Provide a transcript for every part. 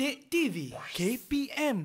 Bidik TV KPM.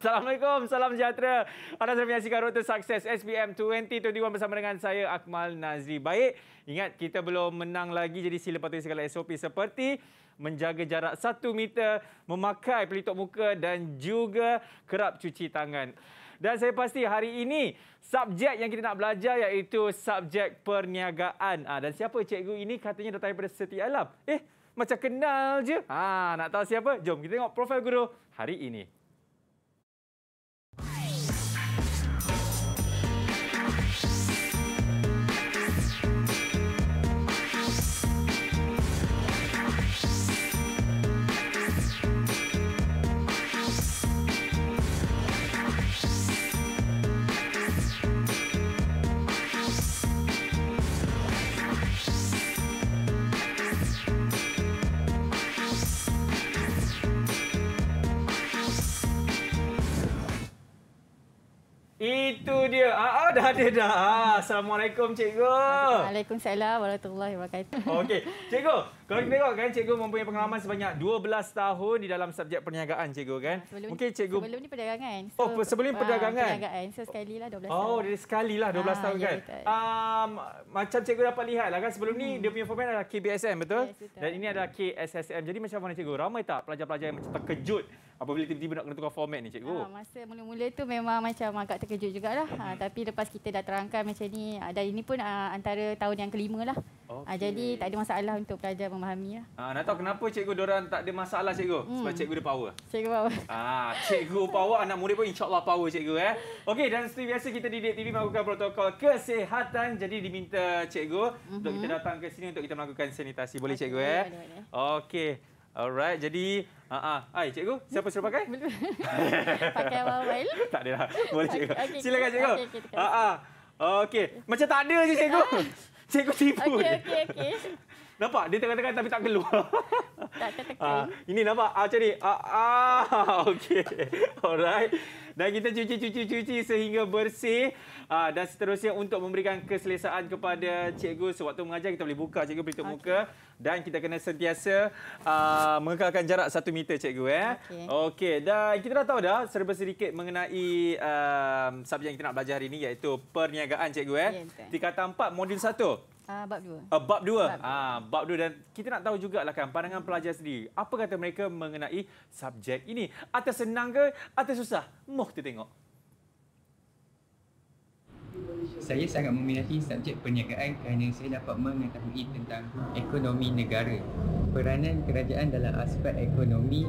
Assalamualaikum, salam sejahtera. Anda sedang menyaksikan Rota Sukses SPM 2021 bersama dengan saya, Akmal Nazri. Baik, ingat kita belum menang lagi jadi sila patuhi segala SOP seperti menjaga jarak satu meter, memakai pelitup muka dan juga kerap cuci tangan. Dan saya pasti hari ini subjek yang kita nak belajar iaitu subjek perniagaan. Ah, dan siapa cikgu ini katanya datang daripada Seti Alam? Eh, macam kenal je. Ha, nak tahu siapa? Jom kita tengok profil guru hari ini. Itu dia. Ah, ah, dah ada dah. Ah, Assalamualaikum cikgu. Waalaikumsalam warahmatullahi wabarakatuh. Okey. Cikgu, kalau kita hmm. tengok kan cikgu mempunyai pengalaman sebanyak 12 tahun di dalam subjek perniagaan cikgu kan. Sebelum Mungkin ni, cikgu sebelum ni perdagangan. Oh, so, oh, sebelum ah, perdagangan. Perniagaan. So sekali lah 12 tahun. Oh, dari sekali lah 12 ah, tahun ya, kan. Um, macam cikgu dapat lihat lah kan sebelum hmm. ni dia punya format adalah KBSM betul? Yes, betul. Dan ini adalah KSSM. Jadi macam mana cikgu? Ramai tak pelajar-pelajar yang macam terkejut Apabila tiba-tiba nak kena tukar format ni cikgu? Ha, masa mula-mula tu memang macam agak terkejut jugalah. Ha, tapi lepas kita dah terangkan macam ni. Ah, dan ini pun ha, antara tahun yang kelima lah. Okay. Ha, jadi tak ada masalah untuk pelajar memahami lah. Ha, nak tahu ha. kenapa cikgu Doran tak ada masalah cikgu? Hmm. Sebab cikgu ada power. Cikgu power. Ha, cikgu power anak murid pun insyaAllah power cikgu. Eh. Okey dan seperti biasa kita di DTV melakukan protokol kesihatan. Jadi diminta cikgu mm-hmm. untuk kita mhm. datang ke sini untuk kita melakukan sanitasi. Boleh cikgu? Eh? Okey. Alright, jadi Ah, uh, ah, cikgu, siapa suruh pakai? pakai awal mobil. Tak ada lah. Boleh cikgu. Okay, Silakan cikgu. Ah, ah. Okey, okay, ah, okay. macam tak ada je cikgu. cikgu tipu. Okey, okey, okey. Nampak? Dia tengah tengah tapi tak keluar. Tak tertekan. Uh, ini nampak? Ah, macam ni. Ah, ah okey. Alright. Dan kita cuci-cuci-cuci sehingga bersih. Uh, dan seterusnya untuk memberikan keselesaan kepada cikgu sewaktu mengajar, kita boleh buka cikgu pelitup okay. muka. Dan kita kena sentiasa uh, mengekalkan jarak satu meter cikgu. Eh? Okey. Okay. Dan kita dah tahu dah serba sedikit mengenai uh, subjek yang kita nak belajar hari ini iaitu perniagaan cikgu. Eh? Yeah, ya, Tingkatan 4, modul 1. Uh, bab 2. Uh, bab 2. Ah, bab 2 ah, ah, dan kita nak tahu jugalah kan pandangan pelajar sendiri. Apa kata mereka mengenai subjek ini? Atas senang ke atas susah? Moh kita tengok. Saya sangat meminati subjek perniagaan kerana saya dapat mengetahui tentang ekonomi negara. Peranan kerajaan dalam aspek ekonomi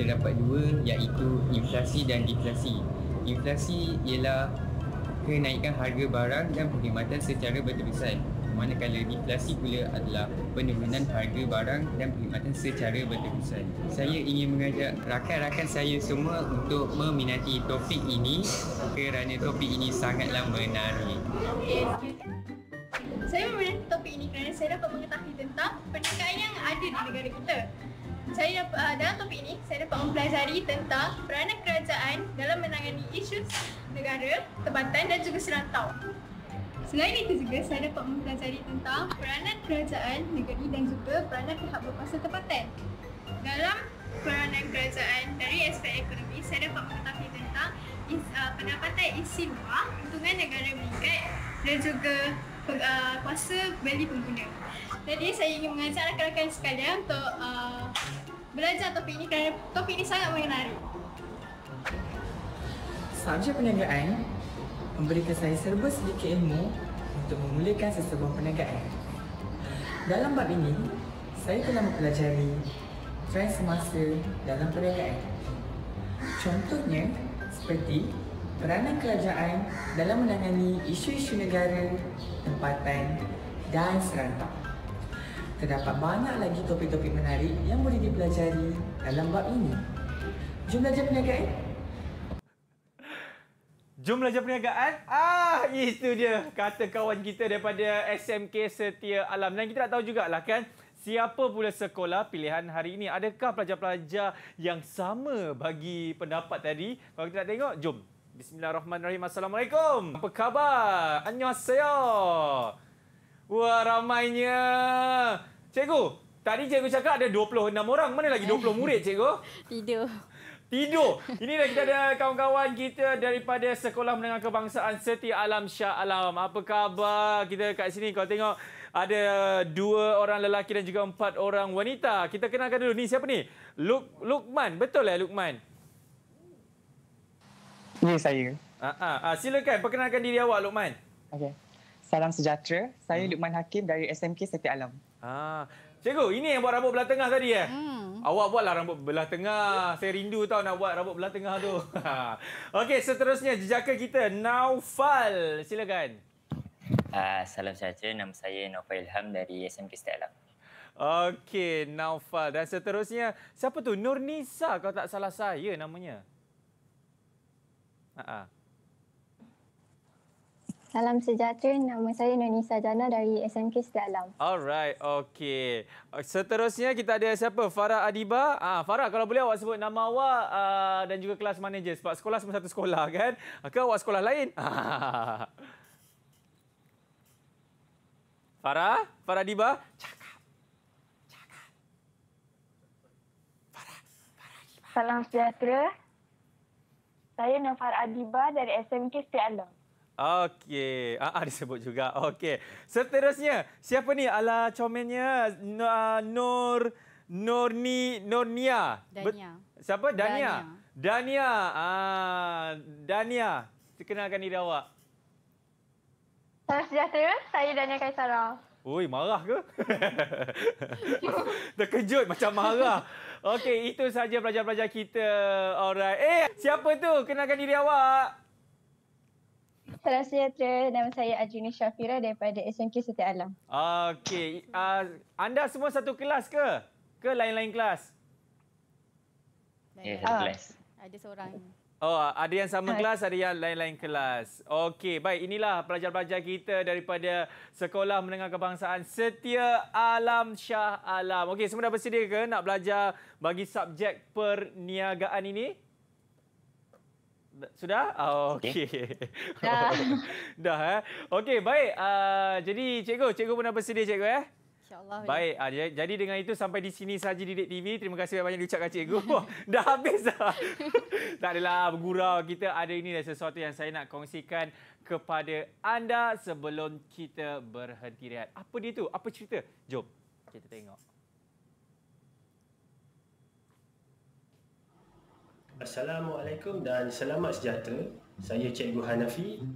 terdapat dua iaitu inflasi dan deflasi. Inflasi ialah kenaikan harga barang dan perkhidmatan secara berterusan manakala deflasi pula adalah penurunan harga barang dan perkhidmatan secara berterusan. Saya ingin mengajak rakan-rakan saya semua untuk meminati topik ini kerana topik ini sangatlah menarik. Saya meminati topik ini kerana saya dapat mengetahui tentang perniagaan yang ada di negara kita. Saya dapat, ah, dalam topik ini, saya dapat mempelajari tentang peranan kerajaan dalam menangani isu negara, tempatan dan juga serantau. Selain itu juga, saya dapat mempelajari tentang peranan kerajaan negeri dan juga peranan pihak berkuasa tempatan. Dalam peranan kerajaan dari aspek ekonomi, saya dapat mengetahui tentang is, uh, pendapatan isi luar, keuntungan negara meningkat dan juga peg, uh, beli pengguna. Jadi, saya ingin mengajak rakan-rakan sekalian untuk uh, belajar topik ini kerana topik ini sangat menarik. Sanjay penyanyian memberikan saya serba sedikit ilmu untuk memulihkan sesebuah perniagaan. Dalam bab ini, saya telah mempelajari tren semasa dalam perniagaan. Contohnya, seperti peranan kerajaan dalam menangani isu-isu negara, tempatan dan serantau. Terdapat banyak lagi topik-topik menarik yang boleh dipelajari dalam bab ini. Jumlah belajar perniagaan. Jumlah belajar perniagaan. Ah, itu dia kata kawan kita daripada SMK Setia Alam. Dan kita tak tahu juga lah kan, siapa pula sekolah pilihan hari ini? Adakah pelajar-pelajar yang sama bagi pendapat tadi? Kalau kita nak tengok, jom. Bismillahirrahmanirrahim. Assalamualaikum. Apa khabar? Annyeonghaseyo. Wah, ramainya. Cikgu, tadi cikgu cakap ada 26 orang. Mana lagi 20 eh. murid, cikgu? Tidak tidur. Ini dah kita ada kawan-kawan kita daripada Sekolah Menengah Kebangsaan Seti Alam Shah Alam. Apa khabar kita kat sini? Kau tengok ada dua orang lelaki dan juga empat orang wanita. Kita kenalkan dulu. Ni siapa ni? Luk Lukman. Betul lah Lukman? Ini saya. Ah, ah, ah, silakan perkenalkan diri awak Lukman. Okay. Salam sejahtera. Saya hmm. Lukman Hakim dari SMK Seti Alam. Ah, Cikgu, ini yang buat rambut belah tengah tadi eh? Hmm. Awak buatlah rambut belah tengah. Saya rindu tau nak buat rambut belah tengah tu. Okey, seterusnya jejaka kita Naufal. Silakan. Uh, salam sejahtera. Nama saya Naufal Ilham dari SMK Stelam. Okey, Naufal. Dan seterusnya, siapa tu? Nur Nisa kalau tak salah saya namanya. Uh -huh. Salam sejahtera. Nama saya Nunisa Jana dari SMK Sedalam. Alright, okey. Eh, seterusnya kita ada siapa? Farah Adiba. Ah, Farah, kalau boleh awak sebut nama awak uh, dan juga kelas mana je. Sebab sekolah semua satu sekolah kan? Ke awak sekolah lain? Farah? Farah Adiba? Salam sejahtera. Saya Nafar Adiba dari SMK Setia Alam. Okey, ah, ah, disebut juga. Okey, seterusnya siapa ni ala comennya ah, Nur Nurni Nurnia. Dania. Siapa Dania? Dania. Dania. Ah, Dania. Kenalkan diri awak. Salam sejahtera, saya Dania Kaisara. Oi, marah ke? Terkejut macam marah. Okey, itu saja pelajar-pelajar kita. Alright. Eh, siapa tu? Kenalkan diri awak. Salam sejahtera. Nama saya Ajuni Syafira daripada SMK Setia Alam. Okey. Uh, anda semua satu kelas ke? Ke lain-lain kelas? Ya, satu ah. kelas. Ada seorang. Oh, ada yang sama ah. kelas, ada yang lain-lain kelas. Okey, baik. Inilah pelajar-pelajar kita daripada Sekolah Menengah Kebangsaan Setia Alam Shah Alam. Okey, semua dah bersedia ke nak belajar bagi subjek perniagaan ini? sudah oh, okey okay. dah eh okey baik uh, jadi cikgu cikgu pun dah bersedia cikgu eh ya. Baik, ya. jadi dengan itu sampai di sini sahaja Didik TV. Terima kasih banyak-banyak ucapkan cikgu. dah habis dah. tak adalah bergurau. Kita ada ini dah sesuatu yang saya nak kongsikan kepada anda sebelum kita berhenti rehat. Apa dia tu? Apa cerita? Jom kita tengok. Assalamualaikum dan selamat sejahtera. Saya Cikgu Hanafi.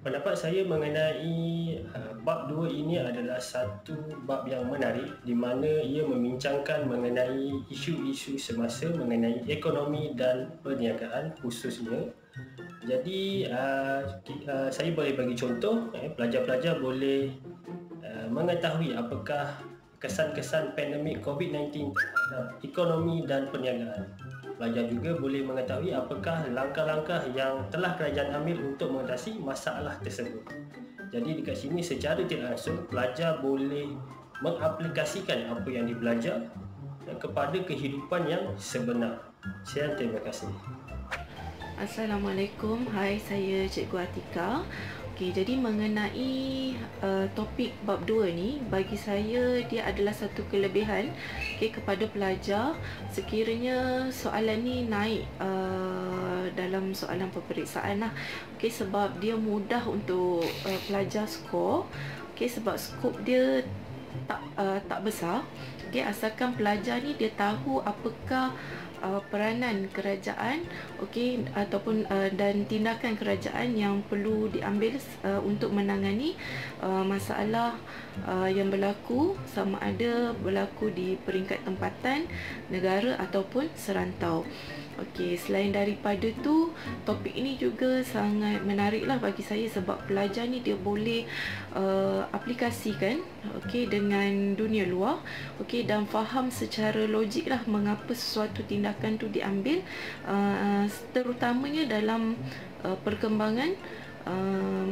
Pendapat saya mengenai uh, bab dua ini adalah satu bab yang menarik di mana ia membincangkan mengenai isu-isu semasa mengenai ekonomi dan perniagaan khususnya. Jadi uh, uh, saya boleh bagi contoh, eh, pelajar-pelajar boleh mengetahui apakah kesan-kesan pandemik COVID-19 terhadap ekonomi dan perniagaan pelajar juga boleh mengetahui apakah langkah-langkah yang telah kerajaan ambil untuk mengatasi masalah tersebut. Jadi dekat sini secara tidak langsung pelajar boleh mengaplikasikan apa yang dibelajar kepada kehidupan yang sebenar. Saya terima kasih. Assalamualaikum. Hai, saya Cikgu Atika. Okey, jadi mengenai uh, topik bab 2 ni bagi saya dia adalah satu kelebihan okay, kepada pelajar sekiranya soalan ni naik uh, dalam soalan peperiksaan lah. Okey, sebab dia mudah untuk uh, pelajar skor. Okey, sebab skop dia tak uh, tak besar. Okey, asalkan pelajar ni dia tahu apakah uh, peranan kerajaan okey ataupun uh, dan tindakan kerajaan yang perlu diambil uh, untuk menangani uh, masalah uh, yang berlaku sama ada berlaku di peringkat tempatan negara ataupun serantau. Okey, selain daripada tu, topik ini juga sangat menariklah bagi saya sebab pelajar ni dia boleh uh, aplikasikan okey dengan dunia luar, okey dan faham secara logik lah mengapa sesuatu tindakan tu diambil uh, terutamanya dalam uh, perkembangan uh,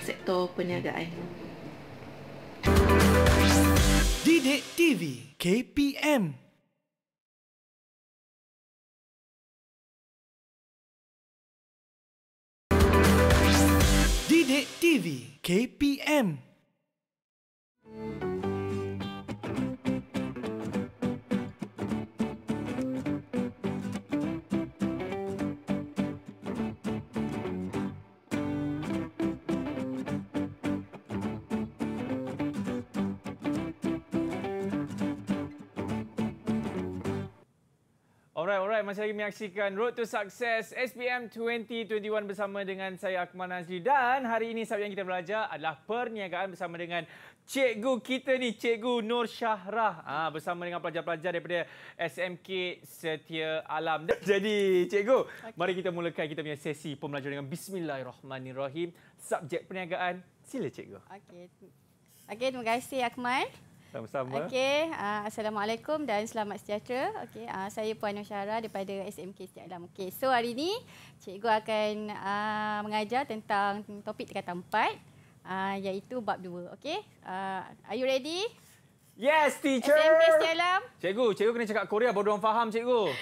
sektor perniagaan. Didik TV KPM Sidik TV KPM Alright, alright. Masih lagi menyaksikan Road to Success SPM 2021 bersama dengan saya Akmal Nazri. Dan hari ini sahabat yang kita belajar adalah perniagaan bersama dengan cikgu kita ni, cikgu Nur Syahrah. Ha, bersama dengan pelajar-pelajar daripada SMK Setia Alam. Jadi, cikgu, mari kita mulakan kita punya sesi pembelajaran dengan Bismillahirrahmanirrahim. Subjek perniagaan, sila cikgu. Okay, okay, terima kasih Akmal. Sama-sama. Okey, uh, assalamualaikum dan selamat sejahtera. Okey, uh, saya Puan Nusyara daripada SMK Setia Alam. Okey, so hari ini cikgu akan uh, mengajar tentang topik dekat tempat uh, iaitu bab 2. Okey, uh, are you ready? Yes, teacher. SMK Setia Alam. Cikgu, cikgu kena cakap Korea baru orang faham cikgu.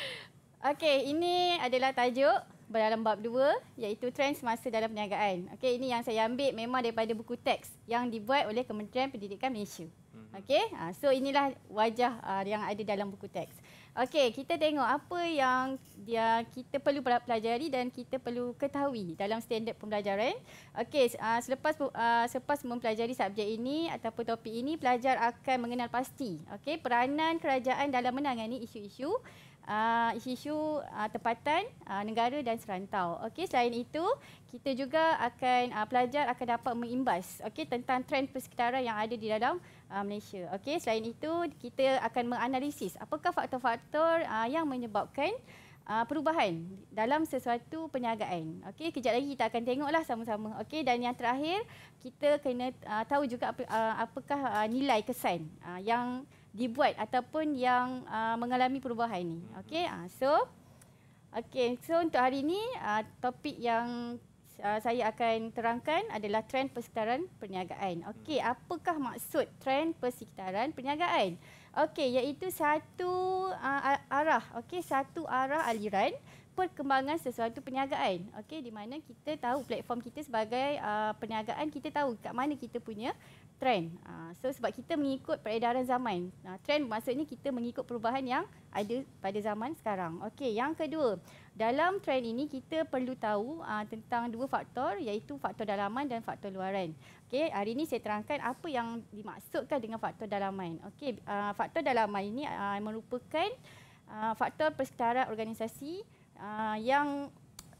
Okey, ini adalah tajuk dalam bab 2 iaitu trend semasa dalam perniagaan. Okey, ini yang saya ambil memang daripada buku teks yang dibuat oleh Kementerian Pendidikan Malaysia. Hmm. Okey, uh, so inilah wajah uh, yang ada dalam buku teks. Okey, kita tengok apa yang dia kita perlu pelajari dan kita perlu ketahui dalam standard pembelajaran. Okey, uh, selepas uh, selepas mempelajari subjek ini ataupun topik ini, pelajar akan mengenal pasti okey peranan kerajaan dalam menangani isu-isu Ah, isu-isu uh, tempatan uh, negara dan serantau. Okey, selain itu, kita juga akan uh, pelajar akan dapat mengimbas okey tentang trend persekitaran yang ada di dalam uh, Malaysia. Okey, selain itu, kita akan menganalisis apakah faktor-faktor uh, yang menyebabkan Uh, perubahan dalam sesuatu perniagaan. Okey, kejap lagi kita akan tengoklah sama-sama. Okey, dan yang terakhir kita kena uh, tahu juga apakah uh, nilai kesan uh, yang dibuat ataupun yang uh, mengalami perubahan ini. Hmm. Okay, Uh, so okay, so untuk hari ini uh, topik yang uh, saya akan terangkan adalah trend persekitaran perniagaan. Hmm. Okey, apakah maksud trend persekitaran perniagaan? Okay, yaitu satu uh, arah, okay, satu arah aliran perkembangan sesuatu perniagaan. Okey, di mana kita tahu platform kita sebagai uh, perniagaan kita tahu kat mana kita punya trend. Ah, so sebab kita mengikut peredaran zaman. Ah, trend maksudnya kita mengikut perubahan yang ada pada zaman sekarang. Okey, yang kedua, dalam trend ini kita perlu tahu ah, tentang dua faktor iaitu faktor dalaman dan faktor luaran. Okey, hari ini saya terangkan apa yang dimaksudkan dengan faktor dalaman. Okey, faktor dalaman ini merupakan faktor persekitaran organisasi yang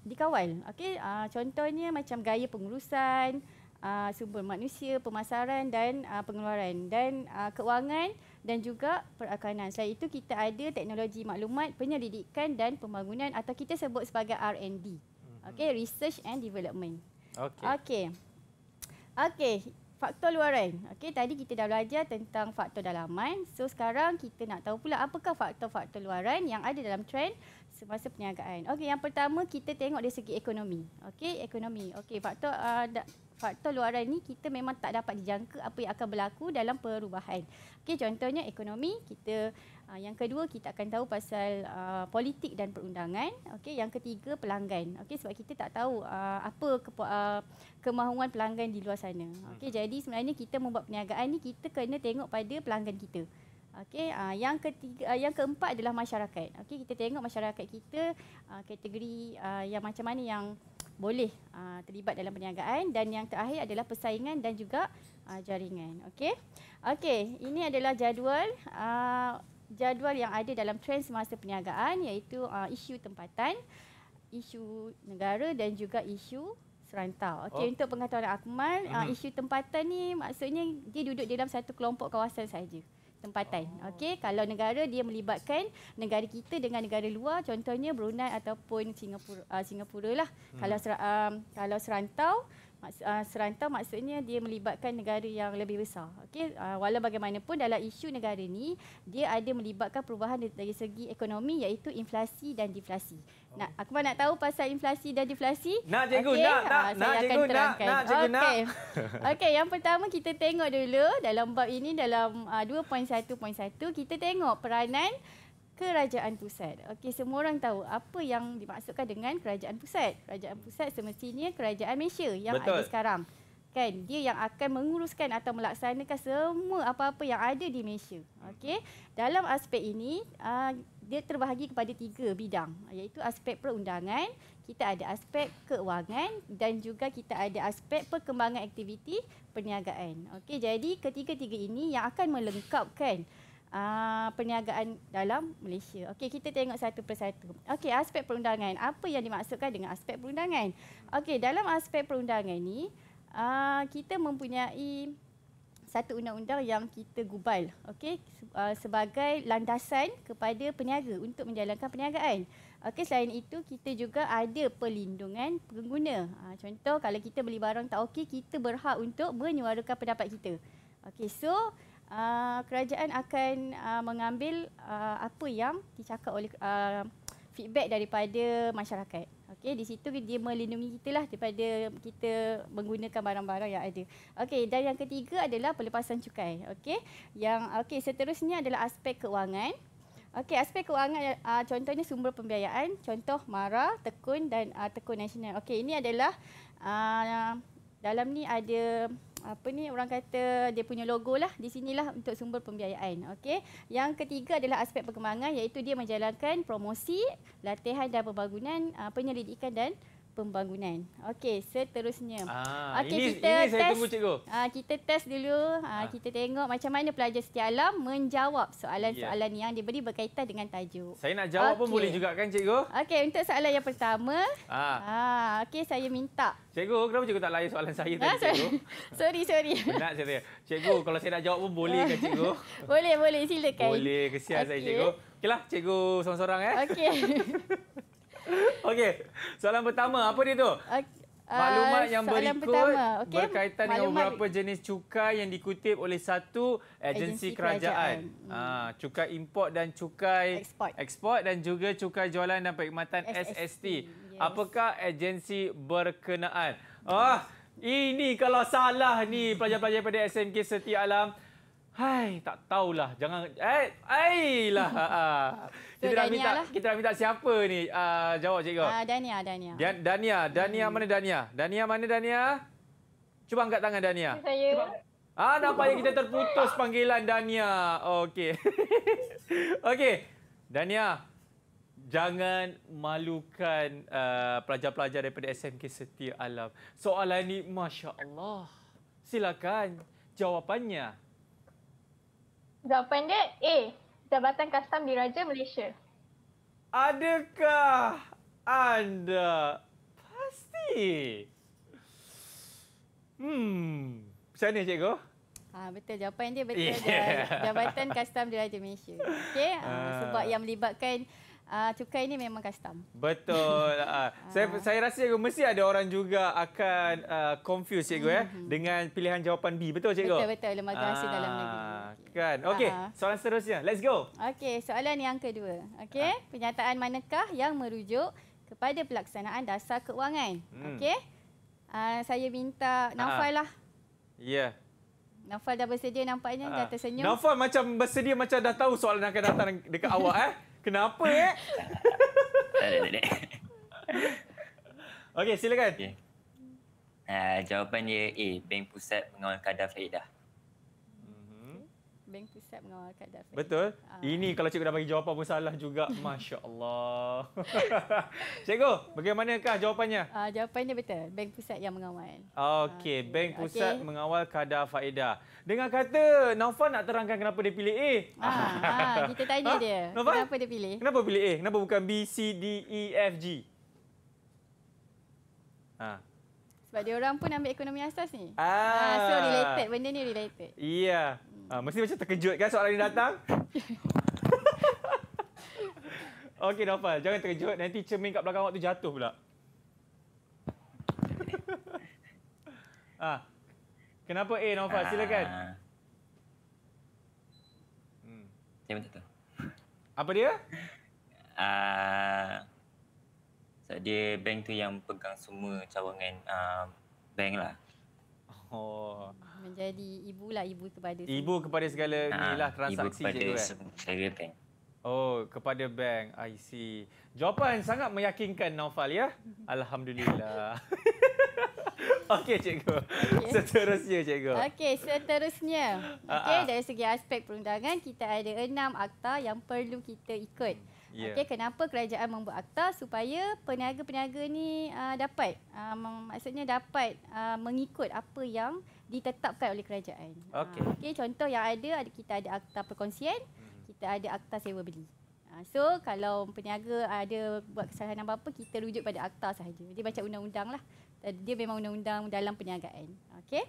dikawal. Okey, contohnya macam gaya pengurusan, uh, sumber manusia, pemasaran dan uh, pengeluaran dan uh, keuangan dan juga perakanan. Selain itu kita ada teknologi maklumat, penyelidikan dan pembangunan atau kita sebut sebagai R&D. Mm-hmm. Okey, research and development. Okey. Okey. Okey, faktor luaran. Okey, tadi kita dah belajar tentang faktor dalaman. So sekarang kita nak tahu pula apakah faktor-faktor luaran yang ada dalam trend semasa perniagaan. Okey, yang pertama kita tengok dari segi ekonomi. Okey, ekonomi. Okey, faktor uh, faktor luaran ni kita memang tak dapat dijangka apa yang akan berlaku dalam perubahan. Okey contohnya ekonomi kita uh, yang kedua kita akan tahu pasal uh, politik dan perundangan. Okey yang ketiga pelanggan. Okey sebab kita tak tahu uh, apa ke, uh, kemahuan pelanggan di luar sana. Okey hmm. jadi sebenarnya kita membuat perniagaan ni kita kena tengok pada pelanggan kita. Okey, uh, yang ketiga uh, yang keempat adalah masyarakat. Okey, kita tengok masyarakat kita uh, kategori uh, yang macam mana yang boleh uh, terlibat dalam perniagaan dan yang terakhir adalah persaingan dan juga uh, jaringan. Okey. Okey, ini adalah jadual uh, jadual yang ada dalam trend semasa perniagaan iaitu uh, isu tempatan, isu negara dan juga isu serantau. Okey, oh. untuk pengetahuan Akmal, uh-huh. uh, isu tempatan ni maksudnya dia duduk dalam satu kelompok kawasan saja tempatan. Oh. Okey, kalau negara dia melibatkan negara kita dengan negara luar, contohnya Brunei ataupun Singapura uh, Singapura lah. Hmm. Kalau ser, ah, kalau serantau Maksud, ah, serantau maksudnya dia melibatkan negara yang lebih besar. Okey, uh, walau bagaimanapun dalam isu negara ini dia ada melibatkan perubahan dari segi ekonomi iaitu inflasi dan deflasi. Oh. Nak aku nak tahu pasal inflasi dan deflasi? Nak cikgu, okay. nak, nak, ah, saya nak akan cikgu, terangkan. nak, nak cikgu, okay. nak. Okey, yang pertama kita tengok dulu dalam bab ini dalam uh, 2.1.1 kita tengok peranan kerajaan pusat. Okey, semua orang tahu apa yang dimaksudkan dengan kerajaan pusat. Kerajaan pusat semestinya kerajaan Malaysia yang Betul. ada sekarang. Kan, dia yang akan menguruskan atau melaksanakan semua apa-apa yang ada di Malaysia. Okey, dalam aspek ini, uh, dia terbahagi kepada tiga bidang iaitu aspek perundangan, kita ada aspek keuangan dan juga kita ada aspek perkembangan aktiviti perniagaan. Okey, jadi ketiga-tiga ini yang akan melengkapkan uh, perniagaan dalam Malaysia. Okey, kita tengok satu persatu. Okey, aspek perundangan. Apa yang dimaksudkan dengan aspek perundangan? Okey, dalam aspek perundangan ini, uh, ah, kita mempunyai satu undang-undang yang kita gubal. Okey, uh, sebagai landasan kepada peniaga untuk menjalankan perniagaan. Okey, selain itu kita juga ada perlindungan pengguna. Uh, contoh, kalau kita beli barang tak okey, kita berhak untuk menyuarakan pendapat kita. Okey, so uh, kerajaan akan uh, mengambil uh, apa yang dicakap oleh uh, feedback daripada masyarakat. Okey, di situ dia melindungi kita lah daripada kita menggunakan barang-barang yang ada. Okey, dan yang ketiga adalah pelepasan cukai. Okey, yang okey seterusnya adalah aspek keuangan. Okey, aspek keuangan uh, contohnya sumber pembiayaan, contoh MARA, tekun dan uh, tekun nasional. Okey, ini adalah uh, dalam ni ada apa ni orang kata dia punya logo lah di sinilah untuk sumber pembiayaan. Okey. Yang ketiga adalah aspek perkembangan iaitu dia menjalankan promosi, latihan dan pembangunan ah, penyelidikan dan pembangunan. Okey, seterusnya. Ah, okay, ini, kita ini test, saya tunggu cikgu. Ah, kita test dulu. Ah, ah. Kita tengok macam mana pelajar setiap alam menjawab soalan-soalan yeah. yang diberi berkaitan dengan tajuk. Saya nak jawab okay. pun boleh juga kan cikgu? Okey, untuk soalan yang pertama. Ah. Ah, Okey, saya minta. Cikgu, kenapa cikgu tak layan soalan saya ah, sorry. cikgu? sorry, sorry. Nak saya Cikgu, kalau saya nak jawab pun boleh kan cikgu? boleh, boleh. Silakan. Boleh, kesian okay. saya cikgu. Okeylah, cikgu seorang-seorang. Eh. Okey. Okey, soalan pertama apa dia tu? Maklumat yang uh, berikut okay. berkaitan dengan Maklumat... beberapa jenis cukai yang dikutip oleh satu agensi, agensi kerajaan. kerajaan. Ha, hmm. Cukai import dan cukai export. export dan juga cukai jualan dan perkhidmatan SST. SST. Yes. Apakah agensi berkenaan? Yes. Ah, ini kalau salah ni pelajar-pelajar pada SMK Setia Alam. Hai, tak tahulah. Jangan... Eh, eh ailah. kita minta, lah. kita dah minta siapa ni uh, jawab cikgu? Uh, Dania, Dania. Dan, Dania, Dania hmm. mana Dania? Dania mana Dania? Cuba angkat tangan Dania. Saya. Cuba. Ah, nampaknya kita terputus panggilan Dania. Okey. Okey. Dania, jangan malukan ah, pelajar-pelajar uh, daripada SMK Setia Alam. Soalan ini, Masya Allah. Silakan jawapannya. Jawapan dia A. Jabatan Kastam Diraja Malaysia. Adakah anda pasti? Hmm, macam mana cikgu? Ah betul jawapan dia betul yeah. Jabatan Kastam Diraja Malaysia. Okey, uh. sebab yang melibatkan uh, cukai ini memang custom. Betul. uh, saya uh. saya rasa cikgu mesti ada orang juga akan uh, confuse cikgu ya dengan pilihan jawapan B. Betul cikgu? Betul betul lembaga hasil uh, dalam negeri. Kan. Okey, uh. soalan seterusnya. Let's go. Okey, soalan yang kedua. Okey, uh. pernyataan manakah yang merujuk kepada pelaksanaan dasar keuangan? Hmm. Okey. Uh, saya minta Naufal uh. lah. Ya. Yeah. Naufal dah bersedia nampaknya, uh. dah tersenyum. Naufal macam bersedia macam dah tahu soalan akan datang dekat awak eh. Kenapa eh? Okey, silakan. Okay. Uh, jawapan dia A, Bank Pusat Pengawal Kadar Faedah. Bank Pusat mengawalkan daftar Betul. Ini, uh. Ah. ini kalau cikgu dah bagi jawapan pun salah juga. Masya Allah. cikgu, bagaimanakah jawapannya? Uh, jawapannya betul. Bank Pusat yang mengawal. Okey. Ah, bank Pusat okay. mengawal kadar faedah. Dengan kata, Nova nak terangkan kenapa dia pilih A. Uh, kita tanya dia. Nova? Kenapa dia pilih? Kenapa pilih A? Kenapa bukan B, C, D, E, F, G? Ha. Sebab dia orang pun ambil ekonomi asas ni. Ah. Ha, so related. Benda ni related. Iya. Yeah. Ah, mesti macam terkejut kan soalan ni datang. Okey, Nafal. Jangan terkejut. Nanti cermin kat belakang awak tu jatuh pula. ha. Kenapa A, Nafal? Silakan. Ah. Hmm. Saya minta tu. Apa dia? Uh, dia bank tu yang pegang semua cawangan uh, bank lah. Oh. Menjadi ibu lah ibu kepada Ibu kepada segala ah, ni lah transaksi ibu kepada kan. segala bank. Oh, kepada bank. I see. Jawapan sangat meyakinkan Naufal ya. Alhamdulillah. Okey cikgu. Okay. Seterusnya cikgu. Okey, seterusnya. Ah, Okey, ah. dari segi aspek perundangan kita ada enam akta yang perlu kita ikut. Hmm, yeah. Okey, kenapa kerajaan membuat akta supaya peniaga-peniaga ni uh, dapat uh, maksudnya dapat uh, mengikut apa yang ditetapkan oleh kerajaan. Okey. Ah, okey, contoh yang ada kita ada akta perkongsian, hmm. kita ada akta sewa beli. Ah, so kalau peniaga ada buat kesalahan apa-apa kita rujuk pada akta sahaja. Dia baca undang-undang lah. Dia memang undang-undang dalam perniagaan. Okey.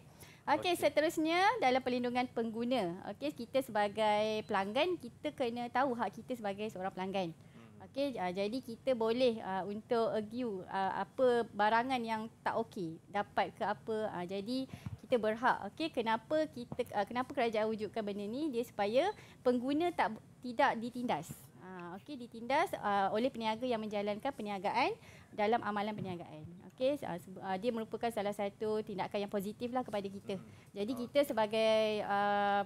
Okey, okay. seterusnya dalam perlindungan pengguna. Okey, kita sebagai pelanggan kita kena tahu hak kita sebagai seorang pelanggan. Hmm. Okey, ah, jadi kita boleh uh, untuk argue uh, apa barangan yang tak okey, dapat ke apa. Uh, jadi kita berhak. Okey, kenapa kita uh, kenapa kerajaan wujudkan benda ni? Dia supaya pengguna tak tidak ditindas. Uh, okey, ditindas uh, oleh peniaga yang menjalankan perniagaan dalam amalan perniagaan. Okey, uh, dia merupakan salah satu tindakan yang positiflah kepada kita. Jadi hmm. kita sebagai uh,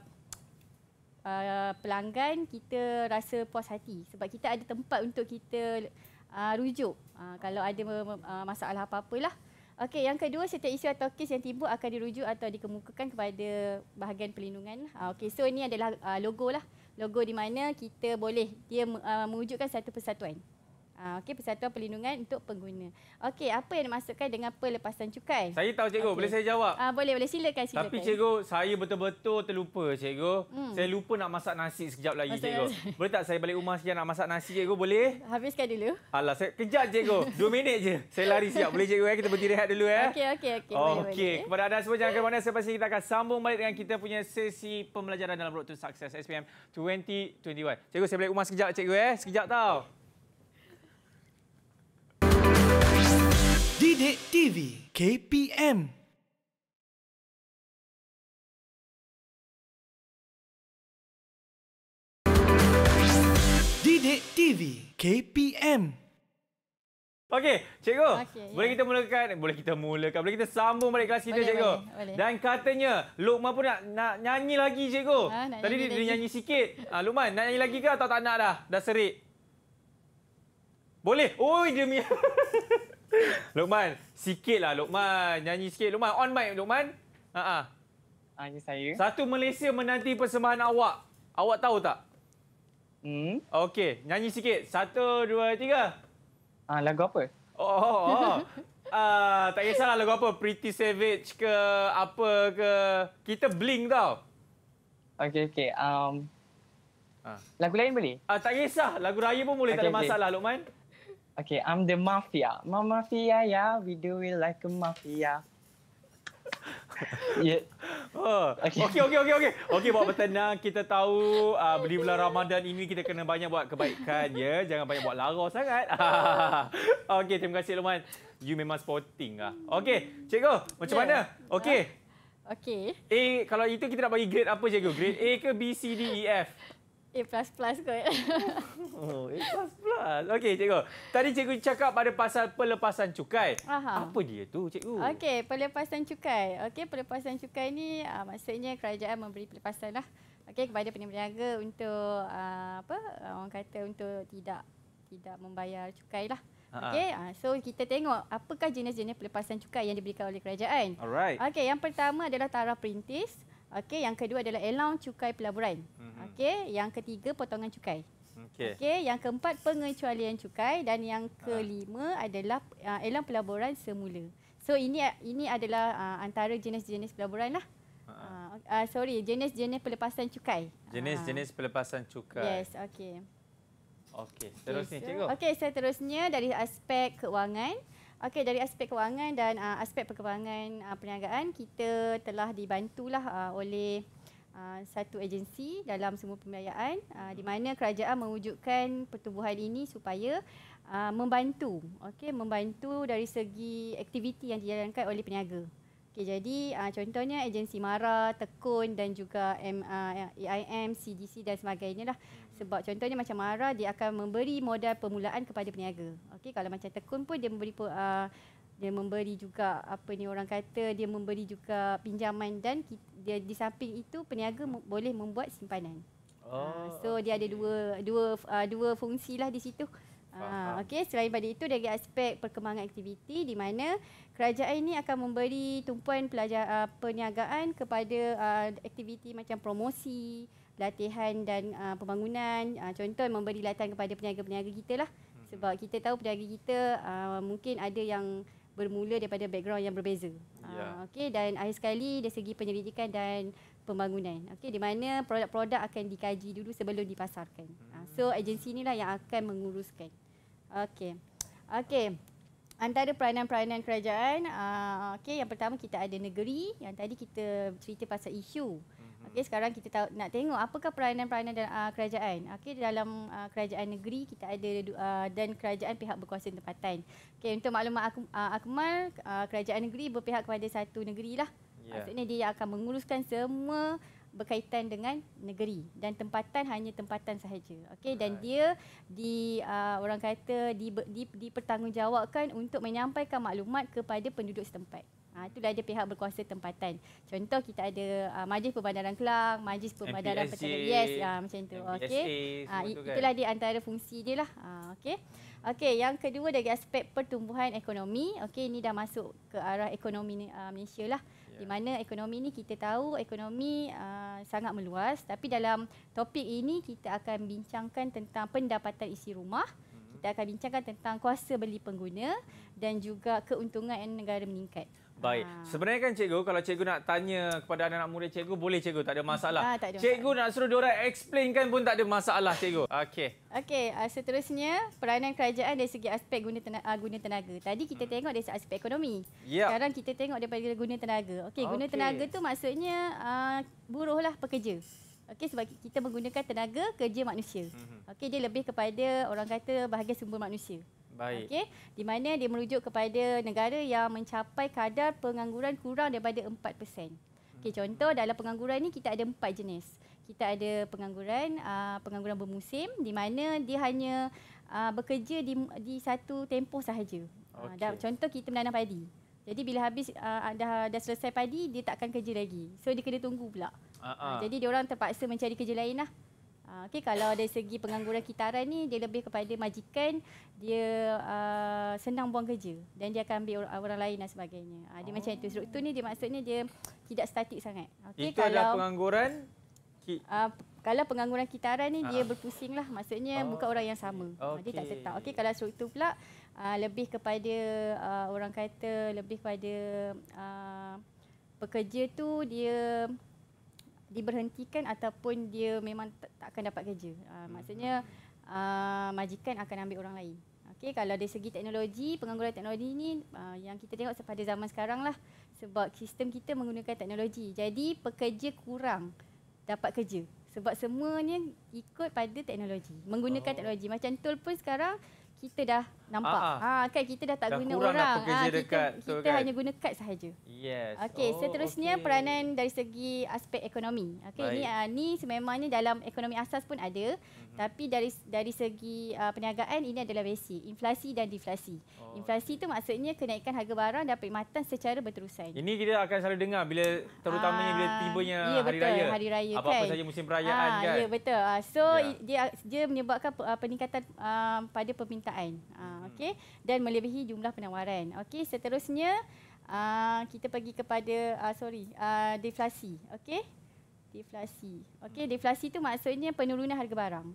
Uh, pelanggan kita rasa puas hati sebab kita ada tempat untuk kita uh, rujuk uh, kalau ada uh, masalah apa-apalah Okey, yang kedua setiap isu atau kes yang tiba akan dirujuk atau dikemukakan kepada bahagian perlindungan. Uh, Okey, so ini adalah uh, logo lah. Logo di mana kita boleh dia uh, mewujudkan satu persatuan. Ah, okey, persatuan perlindungan untuk pengguna. Okey, apa yang dimaksudkan dengan pelepasan cukai? Saya tahu, Cikgu. Okay. Boleh saya jawab? Ah, boleh, boleh. Silakan, silakan. Tapi, Cikgu, saya betul-betul terlupa, Cikgu. Hmm. Saya lupa nak masak nasi sekejap lagi, masak Cikgu. Nasi. Boleh tak saya balik rumah sekejap nak masak nasi, Cikgu? Boleh? Habiskan dulu. Alah, saya kejap, Cikgu. Dua minit je. Saya lari siap. Boleh, Cikgu? Eh? Kita berhenti rehat dulu. Eh? Okey, okey. Okey, okay. okay, okay. okay. kepada anda semua, jangan ke mana. Saya pasti kita akan sambung balik dengan kita punya sesi pembelajaran dalam Road to Success SPM 2021. Cikgu, saya balik rumah sekejap, Cikgu. Eh. Sekejap tau. Dede TV KPM Dede TV KPM Okey, cikgu. Okay, ya. boleh yeah. kita mulakan? Boleh kita mulakan? Boleh kita sambung balik kelas kita, boleh, cikgu? Boleh, boleh. Dan katanya, Luqman pun nak, nak nyanyi lagi, cikgu. Ha, nak Tadi nyanyi dia, nyanyi sikit. Ha, ah, Luqman, nak nyanyi lagi ke atau tak nak dah? Dah serik? Boleh? Oi, dia... Lokman, sikitlah Lokman. Nyanyi sikit. Lokman, on mic Lokman. Ha -ha. Ha, saya. Satu Malaysia menanti persembahan awak. Awak tahu tak? Hmm. Okey, nyanyi sikit. Satu, dua, tiga. Ha, lagu apa? Oh, oh, oh. Uh, tak kisahlah lagu apa. Pretty Savage ke apa ke. Kita bling tau. Okey, okey. Um, ha. Lagu lain boleh? Uh, tak kisah. Lagu raya pun boleh. Okay, tak ada masalah, Lokman. Okay, I'm the mafia. My mafia, yeah, we do it like a mafia. Yeah. Oh. Okay. okay, okay, okay, okay. Okay, buat bertenang. Kita tahu uh, beli bulan Ramadan ini kita kena banyak buat kebaikan, ya. Jangan banyak buat lara sangat. okay, terima kasih, Luman. You memang sporting lah. Okay, cikgu, macam yeah. mana? Okay. Okay. A, kalau itu kita nak bagi grade apa, cikgu? Grade A ke B, C, D, E, F? A++ plus plus kot. Oh, A++. Plus plus. Okey, cikgu. Tadi cikgu cakap pada pasal pelepasan cukai. Aha. Apa dia tu, cikgu? Okey, pelepasan cukai. Okey, pelepasan cukai ni uh, maksudnya kerajaan memberi pelepasan lah. Okey, kepada peniaga untuk uh, apa? Ah, orang kata untuk tidak tidak membayar cukai lah. Okey, uh, so kita tengok apakah jenis-jenis pelepasan cukai yang diberikan oleh kerajaan. Alright. Okey, yang pertama adalah taraf perintis. Okey, yang kedua adalah allowance cukai pelaburan. Mm-hmm. Okey, yang ketiga potongan cukai. Okey. Okey, yang keempat pengecualian cukai dan yang ah. kelima ha. adalah uh, ah, allowance pelaburan semula. So ini ini adalah uh, antara jenis-jenis pelaburan lah. Uh, uh, sorry, jenis-jenis pelepasan cukai. Jenis-jenis pelepasan cukai. Yes, okey. Okey, seterusnya okay, so, cikgu. Okey, seterusnya dari aspek keuangan. Okey, dari aspek kewangan dan uh, aspek perkembangan uh, perniagaan, kita telah dibantulah uh, oleh uh, satu agensi dalam semua pembiayaan uh, di mana kerajaan mewujudkan pertubuhan ini supaya uh, membantu, okey, membantu dari segi aktiviti yang dijalankan oleh peniaga. Okey, jadi uh, contohnya agensi MARA, TEKUN dan juga M, uh, EIM, CDC dan sebagainya lah. Sebab contohnya macam Mara dia akan memberi modal permulaan kepada peniaga. Okey kalau macam Tekun pun dia memberi uh, dia memberi juga apa ni orang kata dia memberi juga pinjaman dan dia di samping itu peniaga m- boleh membuat simpanan. Ah, oh. So okay. dia ada dua dua uh, dua fungsilah di situ. Ha, okay, selain daripada itu dari aspek perkembangan aktiviti di mana kerajaan ini akan memberi tumpuan pelajar uh, perniagaan kepada uh, aktiviti macam promosi, latihan dan uh, pembangunan uh, contoh memberi latihan kepada peniaga-peniaga kita lah hmm. sebab kita tahu peniaga kita uh, mungkin ada yang bermula daripada background yang berbeza. Yeah. Uh, ya. okay, dan akhir sekali dari segi penyelidikan dan pembangunan. Okay, di mana produk-produk akan dikaji dulu sebelum dipasarkan. Uh, so agensi inilah yang akan menguruskan. Okay. Okay. Antara peranan-peranan kerajaan, uh, okay, yang pertama kita ada negeri yang tadi kita cerita pasal isu. Okey, sekarang kita tahu, nak tengok apakah peranan-peranan dan uh, kerajaan. Okey, dalam uh, kerajaan negeri kita ada uh, dan kerajaan pihak berkuasa tempatan. Okey, untuk maklumat aku, uh, Akmal, uh, kerajaan negeri berpihak kepada satu negeri lah. Yeah. Maksudnya dia akan menguruskan semua berkaitan dengan negeri dan tempatan hanya tempatan sahaja. Okey dan dia di uh, orang kata di, di dipertanggungjawabkan untuk menyampaikan maklumat kepada penduduk setempat. Ha, itulah ada pihak berkuasa tempatan. Contoh kita ada uh, Majlis Pembandaran Kelang, Majlis Pembandaran MPSJ, Pertanian. Yes, ya, macam tu. Okey. Ha, itulah kan. dia antara fungsi dia lah. Ha, Okay, Okey, yang kedua dari aspek pertumbuhan ekonomi. Okay, ini dah masuk ke arah ekonomi uh, Malaysia lah. Ya. Di mana ekonomi ini kita tahu ekonomi uh, sangat meluas. Tapi dalam topik ini kita akan bincangkan tentang pendapatan isi rumah. Hmm. Kita akan bincangkan tentang kuasa beli pengguna dan juga keuntungan negara meningkat. Baik. Ha. Sebenarnya kan cikgu, kalau cikgu nak tanya kepada anak-anak murid cikgu, boleh cikgu. Tak ada ah, masalah. Ha, tak ada cikgu nak suruh diorang explainkan pun tak ada masalah cikgu. Okey. Okey. Uh, seterusnya, peranan kerajaan dari segi aspek guna tenaga. Uh, guna tenaga. Tadi kita hmm. tengok dari segi aspek ekonomi. Yep. Sekarang kita tengok daripada guna tenaga. Okey. Guna tenaga tu maksudnya uh, buruhlah pekerja. Okey sebab kita menggunakan tenaga kerja manusia. Mhm. Okey dia lebih kepada orang kata bahagian sumber manusia. Baik. Okey, di mana dia merujuk kepada negara yang mencapai kadar pengangguran kurang daripada 4%. Okey, hmm. contoh dalam pengangguran ini kita ada empat jenis. Kita ada pengangguran uh, pengangguran bermusim di mana dia hanya uh, bekerja di di satu tempoh sahaja. Ah, okay. Dan contoh kita menanam padi. Jadi bila habis uh, dah dah selesai padi dia takkan kerja lagi. So dia kena tunggu pula. Uh-huh. Uh, jadi dia orang terpaksa mencari kerja lain lah. Ah, okay, kalau dari segi pengangguran kitaran ni, dia lebih kepada majikan, dia uh, senang buang kerja dan dia akan ambil orang, orang lain dan sebagainya. Uh, dia oh. macam itu. Struktur ni dia maksudnya dia tidak statik sangat. Okay, itu kalau, adalah pengangguran? Uh, kalau pengangguran kitaran ni, uh. dia berpusing lah. Maksudnya oh. bukan orang yang sama. Okay. Dia tak tetap. Okay, kalau struktur pula, uh, lebih kepada uh, orang kata, lebih kepada uh, pekerja tu dia diberhentikan ataupun dia memang tak, tak akan dapat kerja. Uh, maksudnya uh, majikan akan ambil orang lain. Okey, kalau dari segi teknologi, pengangguran teknologi ni uh, yang kita tengok pada zaman sekarang lah sebab sistem kita menggunakan teknologi. Jadi pekerja kurang dapat kerja sebab semuanya ikut pada teknologi, menggunakan oh. teknologi. Macam tool pun sekarang kita dah nampak. Ha, kan kita dah tak dah guna orang. Ha, kita dekat, kita kan. hanya guna kad sahaja. Yes. Okey, oh, seterusnya okay. peranan dari segi aspek ekonomi. Okey, ni ni sememangnya dalam ekonomi asas pun ada. Hmm. Tapi dari dari segi uh, perniagaan ini adalah basic, inflasi dan deflasi. Oh. Inflasi itu maksudnya kenaikan harga barang dan perkhidmatan secara berterusan. Ini kita akan selalu dengar bila terutamanya bila ah, tibanya ya, hari raya. hari raya apa-apa kan. saja musim perayaan Ah, kan. Ya betul. Uh, so yeah. dia dia menyebabkan uh, peningkatan uh, pada permintaan. Uh, hmm. okay? dan melebihi jumlah penawaran. Okey, seterusnya uh, kita pergi kepada uh, sorry, uh, deflasi. Okey deflasi. Okey, hmm. deflasi itu maksudnya penurunan harga barang.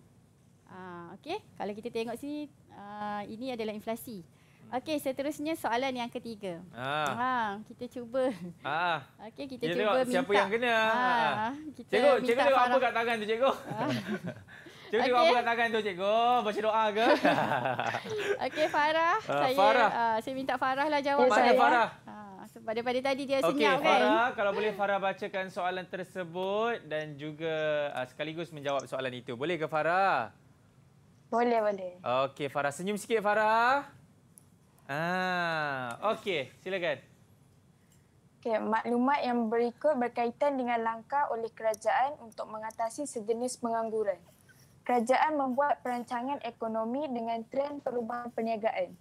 Ah, okay. kalau kita tengok sini uh, ini adalah inflasi okey seterusnya soalan yang ketiga ah. ah, kita cuba ah. okey kita Dia cuba minta siapa yang kena ah, ah, kita cikgu minta cikgu tengok apa kat tangan tu cikgu ah. Cikgu okay. tengok apa kat tangan tu cikgu? Baca doa ke? Okey Farah, uh, saya Farah. Uh, saya minta Farah lah jawab oh, saya. Mana ya. Farah? Ha, sebab daripada tadi dia senyap okay, Farah, kan. Farah, kalau boleh Farah bacakan soalan tersebut dan juga uh, sekaligus menjawab soalan itu. Boleh ke Farah? Boleh, boleh. Okey, Farah. Senyum sikit, Farah. Ah, Okey, silakan. Okay, maklumat yang berikut berkaitan dengan langkah oleh kerajaan untuk mengatasi sejenis pengangguran. Kerajaan membuat perancangan ekonomi dengan tren perubahan perniagaan.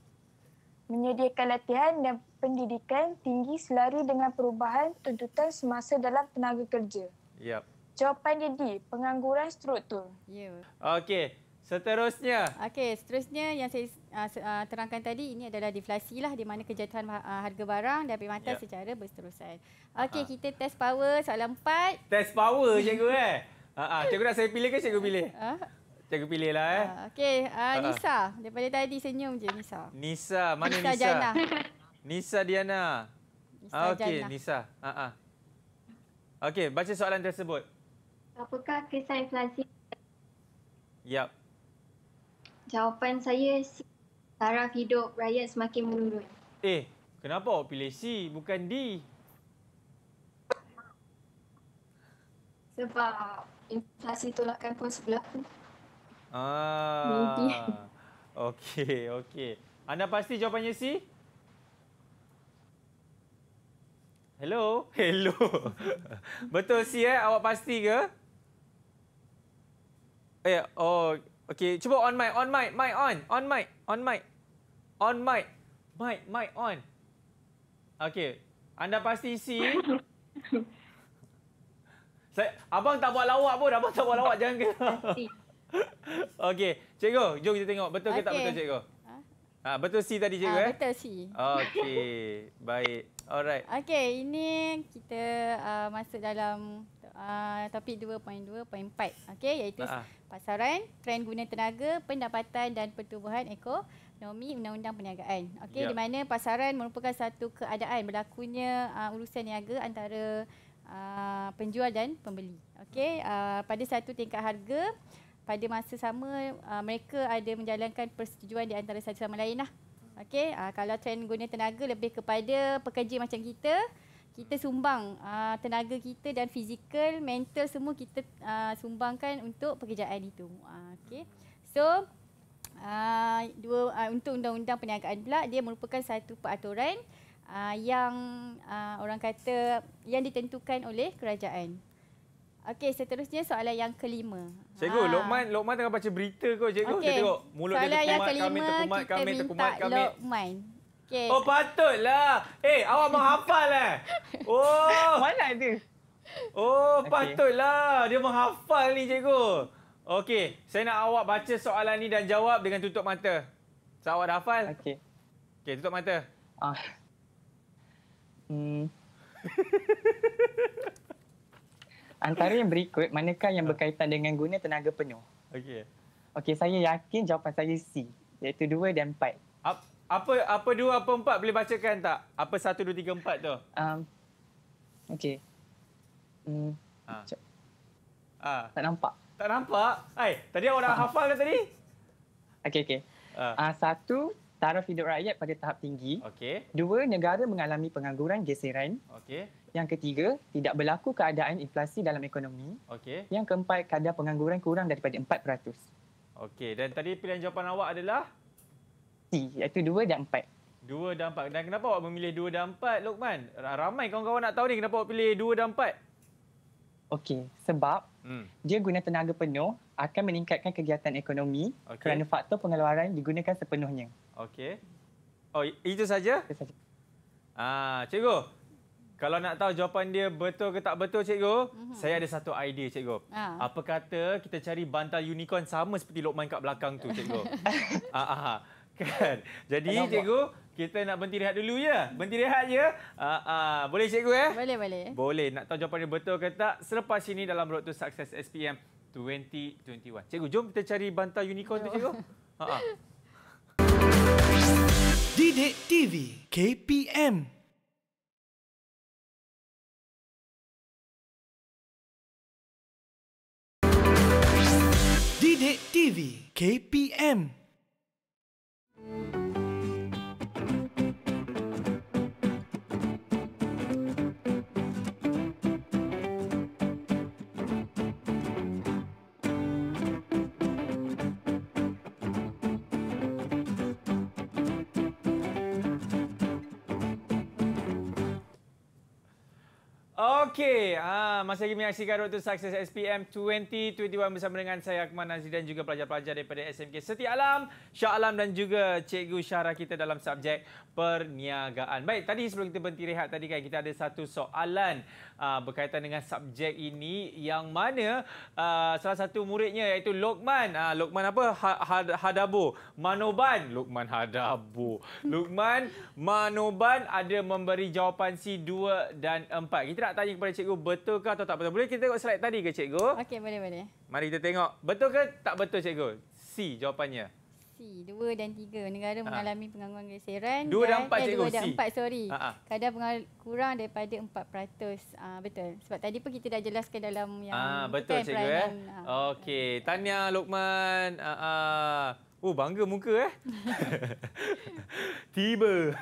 Menyediakan latihan dan pendidikan tinggi selari dengan perubahan tuntutan semasa dalam tenaga kerja. Yep. Jawapan jadi pengangguran struktur. Yeah. Okey, Seterusnya. Okey, seterusnya yang saya uh, terangkan tadi ini adalah deflasi lah di mana kejatuhan uh, harga barang dan pemata yeah. secara berterusan. Okey, uh-huh. kita test power soalan empat. Test power cikgu eh. Uh-huh. cikgu nak saya pilih ke cikgu pilih? Uh-huh. Cikgu pilih lah eh. Uh, Okey, uh, uh-huh. Nisa. Daripada tadi senyum je Nisa. Nisa, mana Nisa? Nisa Diana. Nisa Diana. Ah, Okey, Nisa. Uh-huh. Okey, baca soalan tersebut. Apakah kesan inflasi? Yap. Jawapan saya taraf hidup rakyat semakin menurun. Eh, kenapa awak pilih C bukan D? Sebab inflasi tolakkan pun sebelah tu. Ah. Okey, okey. Anda pasti jawapannya C? Hello, hello. Betul C eh? Awak pasti ke? Eh, oh, Okey, cuba on mic, on mic, mic on, on mic, on mic. On mic. Mic, mic on. Okey. Anda pasti see. Saya abang tak buat lawak pun, abang tak buat lawak jangan. Okey, cikgu, jom kita tengok betul ke tak betul cikgu. Ha, betul C tadi cikgu ha, ah, betul eh? Betul C. Okey, baik. Alright. Okey, ini kita uh, masuk dalam uh, topik 2.2.4. Okey, iaitu ha, ha. pasaran, trend guna tenaga, pendapatan dan pertubuhan ekonomi undang-undang perniagaan. Okey, yep. Ya. di mana pasaran merupakan satu keadaan berlakunya uh, urusan niaga antara uh, penjual dan pembeli. Okey, uh, pada satu tingkat harga, pada masa sama uh, mereka ada menjalankan persetujuan di antara satu sama lain lah. Okey, uh, kalau tren guna tenaga lebih kepada pekerja macam kita, kita sumbang uh, tenaga kita dan fizikal, mental semua kita uh, sumbangkan untuk pekerjaan itu. Uh, Okey. So uh, dua uh, untuk undang-undang perniagaan pula dia merupakan satu peraturan uh, yang uh, orang kata yang ditentukan oleh kerajaan. Okey, seterusnya soalan yang kelima. Cikgu, ha. Lokman, Lokman tengah baca berita kau, cikgu. Okay. Tengok, mulut soalan dia terkumat, yang kelima, kami terkumat, kami terkumat, kami. Lokman. Okay. Oh, patutlah. Eh, awak menghafal eh. Oh. Mana ada? Oh, okay. patutlah. Dia menghafal ni, cikgu. Okey, saya nak awak baca soalan ni dan jawab dengan tutup mata. So, awak dah hafal? Okey. Okey, tutup mata. Ah. Hmm. Antara yang berikut, manakah yang berkaitan dengan guna tenaga penuh? Okey. Okey, saya yakin jawapan saya C, iaitu 2 dan 4. Apa apa apa 2 apa 4 boleh bacakan tak? Apa 1 2 3 4 tu? Um, okey. Hmm. Ah. Ah. Tak nampak. Tak nampak? Hai, tadi awak dah ha. hafal dah tadi? Okey okey. Ha. Ah uh. uh, satu taraf hidup rakyat pada tahap tinggi. Okay. Dua, negara mengalami pengangguran geseran. Okay. Yang ketiga, tidak berlaku keadaan inflasi dalam ekonomi. Okay. Yang keempat, kadar pengangguran kurang daripada 4%. Okey, dan tadi pilihan jawapan awak adalah C, iaitu dua dan empat. Dua dan empat. Dan kenapa awak memilih dua dan empat, Lokman? Ramai kawan-kawan nak tahu ni kenapa awak pilih dua dan empat? Okey, sebab hmm. dia guna tenaga penuh akan meningkatkan kegiatan ekonomi okay. kerana faktor pengeluaran digunakan sepenuhnya. Okey. Oh, itu saja? Ah, cikgu. Kalau nak tahu jawapan dia betul ke tak betul cikgu, mm -hmm. saya ada satu idea cikgu. Ha. Apa kata kita cari bantal unicorn sama seperti Lokman kat belakang tu cikgu. Ah, ah, ah, kan. Jadi Kenapa? cikgu, kita nak berhenti rehat dulu ya. Berhenti rehat ya. Ah, ah. boleh cikgu ya? Boleh, boleh. Boleh. Nak tahu jawapan dia betul ke tak selepas ini dalam Road to Success SPM 2021. Cikgu, jom kita cari bantal unicorn tu cikgu. Ha. Ah, ah. Didik TV KPM Didik TV KPM Thank you. Okey, ah, masih lagi menyaksikan Road to Success SPM 2021 bersama dengan saya Akman Nazri dan juga pelajar-pelajar daripada SMK Seti Alam, Syah Alam dan juga Cikgu Syara kita dalam subjek perniagaan. Baik, tadi sebelum kita berhenti rehat tadi kan, kita ada satu soalan ah, berkaitan dengan subjek ini yang mana ah, salah satu muridnya iaitu Lokman. Ah, Lokman apa? Ha, ha, Hadabu. Manoban. Lokman Hadabu. Lokman Manoban ada memberi jawapan C2 dan 4. Kita nak tanya kepada cikgu betul ke atau tak betul. Boleh kita tengok slide tadi ke cikgu? Okey, boleh, boleh. Mari kita tengok betul ke tak betul cikgu? C jawapannya. C, 2 dan 3. Negara Aha. mengalami pengangguran geseran. 2 dan 4 cikgu, 2 dan 4, sorry. Ah, ah. Kadar kurang daripada 4%. Ah, betul. Sebab tadi pun kita dah jelaskan dalam yang... Ah, betul cikgu ya. Okey, tanya Lukman. Ah, Oh bangga muka eh. Tiba.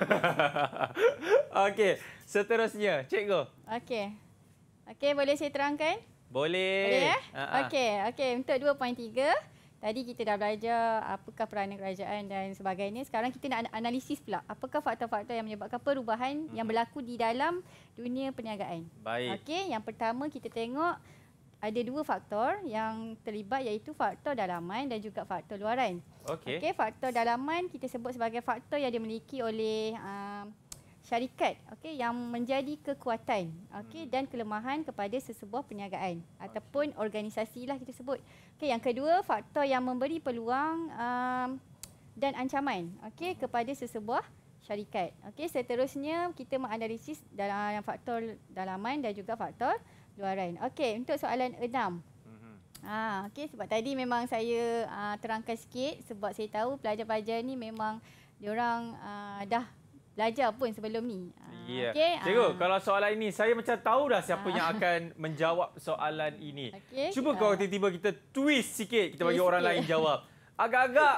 Okey, seterusnya cikgu. Okey. Okey, boleh saya terangkan? Boleh. Boleh eh? Ha, ha. Okey, okey untuk 2.3. Tadi kita dah belajar apakah peranan kerajaan dan sebagainya. Sekarang kita nak analisis pula. Apakah faktor-faktor yang menyebabkan perubahan hmm. yang mhm. berlaku di dalam dunia perniagaan? Baik. okay yang pertama kita tengok ada dua faktor yang terlibat iaitu faktor dalaman dan juga faktor luaran. Okey. Okey, faktor dalaman kita sebut sebagai faktor yang dimiliki oleh uh, syarikat, okey, yang menjadi kekuatan, okey, hmm. dan kelemahan kepada sesebuah perniagaan okay. ataupun organisasilah kita sebut. Okey, yang kedua faktor yang memberi peluang uh, dan ancaman, okey, hmm. kepada sesebuah syarikat. Okey, seterusnya kita menganalisis dalam faktor dalaman dan juga faktor luaran. Okey, untuk soalan enam. Ah, ha, okey sebab tadi memang saya uh, terangkan sikit sebab saya tahu pelajar-pelajar ni memang diorang uh, dah belajar pun sebelum ni. Uh, ah, yeah. Okey. Cikgu, uh. kalau soalan ini saya macam tahu dah siapa uh. yang akan menjawab soalan ini. Okay. Cuba kalau tiba-tiba kita twist sikit, kita twist bagi orang sikit. lain jawab. agak-agak.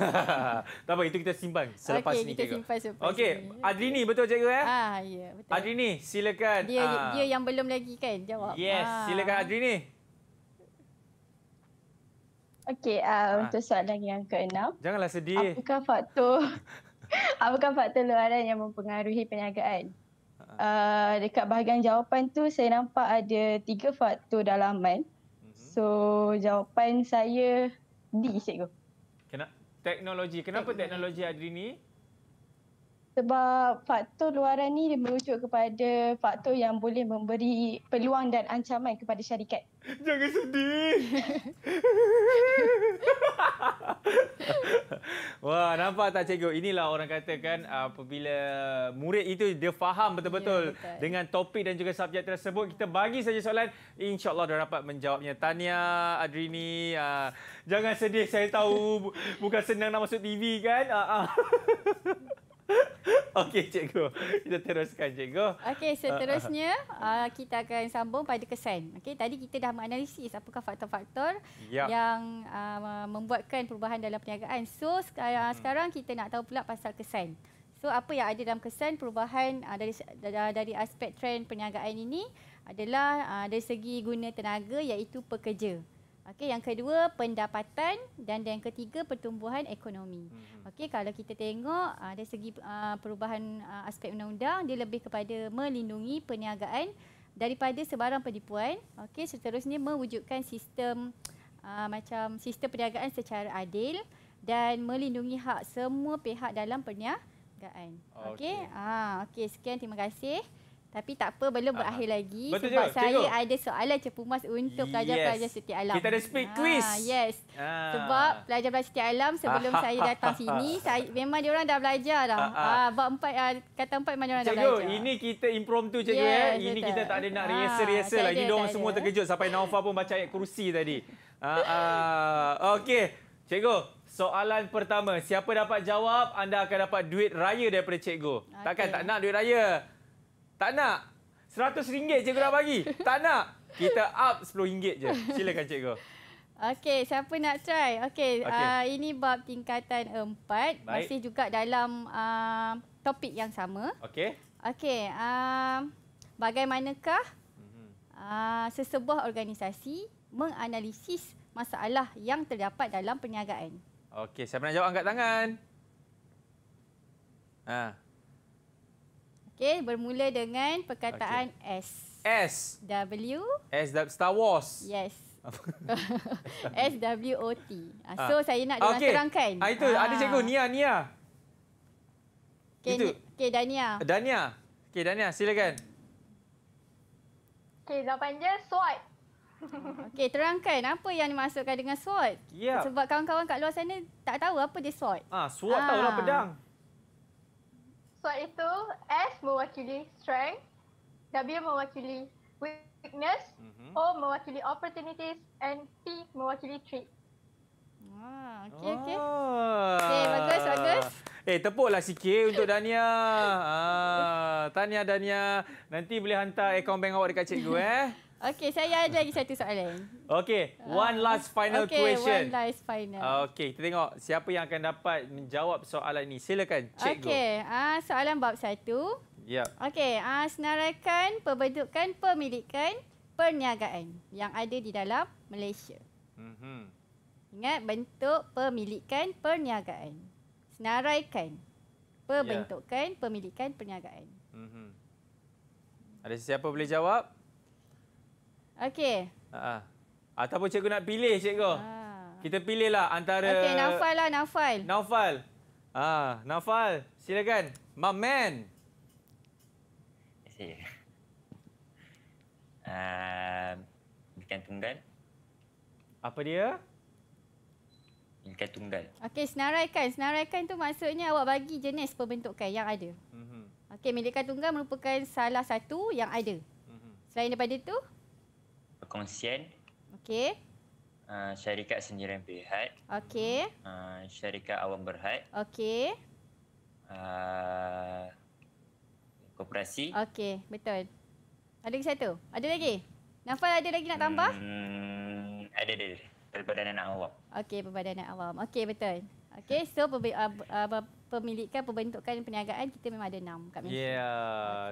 tak apa, itu kita simpan selepas okay, ni. Okey, kita simpan selepas ni. Okey, Adrini betul cikgu ya? Ah, ya, betul. Adrini, silakan. Dia, ah. dia yang belum lagi kan jawab. Yes, ah. silakan Adrini. Okey, uh, ah. untuk soalan yang keenam. Janganlah sedih. Apakah faktor apakah faktor luaran yang mempengaruhi perniagaan? Uh, dekat bahagian jawapan tu saya nampak ada tiga faktor dalaman. Mhm. So jawapan saya di cikgu. Kena teknologi. Kenapa teknologi, teknologi Adri sebab faktor luaran ni dia merujuk kepada faktor yang boleh memberi peluang dan ancaman kepada syarikat. Jangan sedih. Wah, nampak tak cikgu? Inilah orang katakan uh, apabila murid itu dia faham betul-betul ya, dengan topik dan juga subjek tersebut. Kita bagi saja soalan. InsyaAllah dia dapat menjawabnya. Tanya Adrini, uh, jangan sedih. Saya tahu bukan senang nak masuk TV kan? Uh, Okey cikgu, kita teruskan cikgu. Okey, eh, seterusnya uh, kita akan sambung pada kesan. Okey, tadi kita dah menganalisis apakah faktor-faktor yep. Ya. yang uh, membuatkan perubahan dalam perniagaan. So sekarang hmm. sekarang kita nak tahu pula pasal kesan. So apa yang ada dalam kesan perubahan uh, dari dari aspek trend perniagaan ini adalah uh, dari segi guna tenaga iaitu pekerja. Okey, yang kedua pendapatan dan yang ketiga pertumbuhan ekonomi. Hmm. Okey, kalau kita tengok uh, dari segi uh, perubahan uh, aspek undang-undang dia lebih kepada melindungi perniagaan daripada sebarang penipuan. Okey, seterusnya mewujudkan sistem uh, macam sistem perniagaan secara adil dan melindungi hak semua pihak dalam perniagaan. Okey. Okay. Ah, okey, sekian terima kasih. Tapi tak apa belum ah, ah. berakhir Aa, lagi betul sebab juga. saya Tengok. ada soalan cepu mas untuk pelajar-pelajar yes. alam. Kita ada speed Aa, ah, quiz. Yes. Aa. Sebab pelajar-pelajar setiap alam sebelum Aa. saya datang sini saya memang dia orang dah belajar dah. Ah bab empat Aa, kata empat memang dia orang dah belajar. Cikgu, ini kita impromptu cikgu yes, eh. Ini betul. kita tak ada nak rehearsal-rehearsal lah. Ini orang semua terkejut sampai Naufa pun baca ayat kursi tadi. Ah okey. Cikgu Soalan pertama, siapa dapat jawab anda akan dapat duit raya daripada cikgu. Okay. Takkan tak nak duit raya. Tak nak. seratus ringgit, je dah bagi. Tak nak. Kita up RM10 je. Silakan cikgu. Okey, siapa nak try? Okey, okay. uh, ini bab tingkatan empat Baik. Masih juga dalam uh, topik yang sama. Okey. Okey, uh, bagaimanakah mhm. uh, sesebuah organisasi menganalisis masalah yang terdapat dalam perniagaan? Okey, siapa nak jawab angkat tangan? Ha. Okey, bermula dengan perkataan okay. S. S. W. S. Star Wars. Yes. S W O T. Ah, so ha. saya nak dia okay. terangkan. Kan? Ah itu ha. ada ah. cikgu Nia Nia. Okay, Dania. Dania. Okey Dania silakan. Okey jawapan je sword. Okey terangkan apa yang dimaksudkan dengan sword. Yeah. Sebab kawan-kawan kat luar sana tak tahu apa dia sword. Ah ha, sword ha. tahulah pedang. So itu S mewakili strength, W mewakili weakness, mm-hmm. O mewakili opportunities and P mewakili treat. Ah, okay, oh. okay. Okay, ah. eh, bagus, bagus. Eh, tepuklah sikit untuk Dania. Ah, tahniah Dania. Nanti boleh hantar akaun bank awak dekat cikgu, eh. Okay, saya ada lagi satu soalan. Okay, one last final okay, question. Okay, one last final. Okay, kita tengok siapa yang akan dapat menjawab soalan ini. Silakan, cikgu. Okay, uh, ah, soalan bab satu. Ya. Yep. Okay, uh, ah, senaraikan perbentukan pemilikan perniagaan yang ada di dalam Malaysia. Mm -hmm. Ingat, bentuk pemilikan perniagaan. Senaraikan ya. perbentukan yeah. pemilikan perniagaan. Mm -hmm. Ada siapa boleh jawab? Okey. Ha. Ataupun cikgu nak pilih cikgu. Ha. Kita pilihlah antara Okey, Naufal lah, Naufal. Naufal. Ha, Naufal, silakan. Mam man. Si. Uh, bintikan tunggal. Apa dia? Bintikan tunggal. Okey, senaraikan. Senaraikan tu maksudnya awak bagi jenis pembentukan yang ada. Mm -hmm. Okey, bintikan tunggal merupakan salah satu yang ada. Mm -hmm. Selain daripada itu? Uh, Konsien. Okey. Uh, syarikat Sendirian Berhad. Okey. Uh, syarikat Awam Berhad. Okey. Uh, koperasi. Okey, betul. Ada lagi satu? Ada lagi? Nafal ada lagi nak tambah? Hmm, ada, ada. Perbadanan Awam. Okey, Perbadanan Awam. Okey, betul. Okay, so pemilik, uh, ah, uh, ah, pemilikan pembentukan perniagaan kita memang ada enam kat Malaysia. Yeah.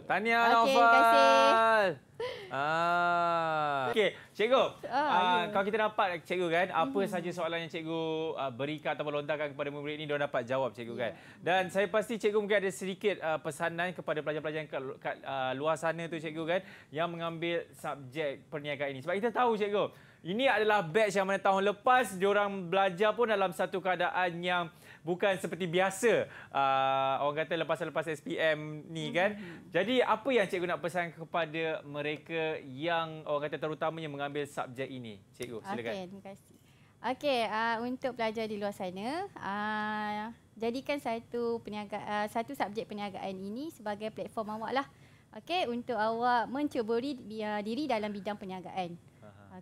Okay. Tahniah okay, Naufal. Okay, terima kasih. Ah, Okay, cikgu. Uh, uh, yeah. Ah, kalau kita dapat cikgu kan, apa mm. saja soalan yang cikgu uh, berikan atau melontarkan kepada murid ini, mereka dapat jawab cikgu kan. yeah. kan. Dan saya pasti cikgu mungkin ada sedikit uh, pesanan kepada pelajar-pelajar kat, kat uh, luar sana tu cikgu kan, yang mengambil subjek perniagaan ini. Sebab kita tahu cikgu, ini adalah batch yang mana tahun lepas diorang belajar pun dalam satu keadaan yang bukan seperti biasa. Uh, orang kata lepas-lepas SPM ni kan. Mm-hmm. Jadi apa yang cikgu nak pesan kepada mereka yang orang kata terutamanya mengambil subjek ini? Cikgu silakan. Okey, terima kasih. Okey, uh, untuk pelajar di luar sana, uh, jadikan satu peniaga, uh, satu subjek perniagaan ini sebagai platform awaklah. lah. Okey, untuk awak menceburi diri dalam bidang perniagaan.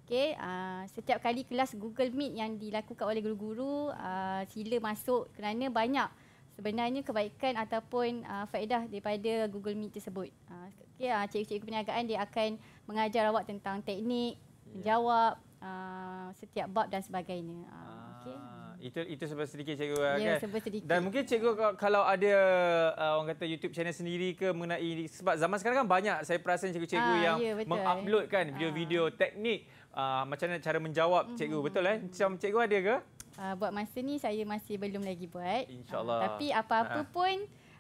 Okey, uh, setiap kali kelas Google Meet yang dilakukan oleh guru-guru, uh, sila masuk kerana banyak sebenarnya kebaikan ataupun uh, faedah daripada Google Meet tersebut. Uh, Okey, uh, cikgu-cikgu perniagaan dia akan mengajar awak tentang teknik, yeah. menjawab uh, setiap bab dan sebagainya. Uh, Okey. Itu itu sebab sedikit cikgu ya, kan. Sedikit. Dan mungkin cikgu kalau ada uh, orang kata YouTube channel sendiri ke mengenai sebab zaman sekarang kan banyak saya perasan cikgu-cikgu ha, yang ya, mengupload kan ha. video-video teknik Ah, macam mana cara menjawab cikgu mm -hmm. betul eh macam cikgu ada ke uh, buat masa ni saya masih belum lagi buat insyaallah uh, tapi apa-apa pun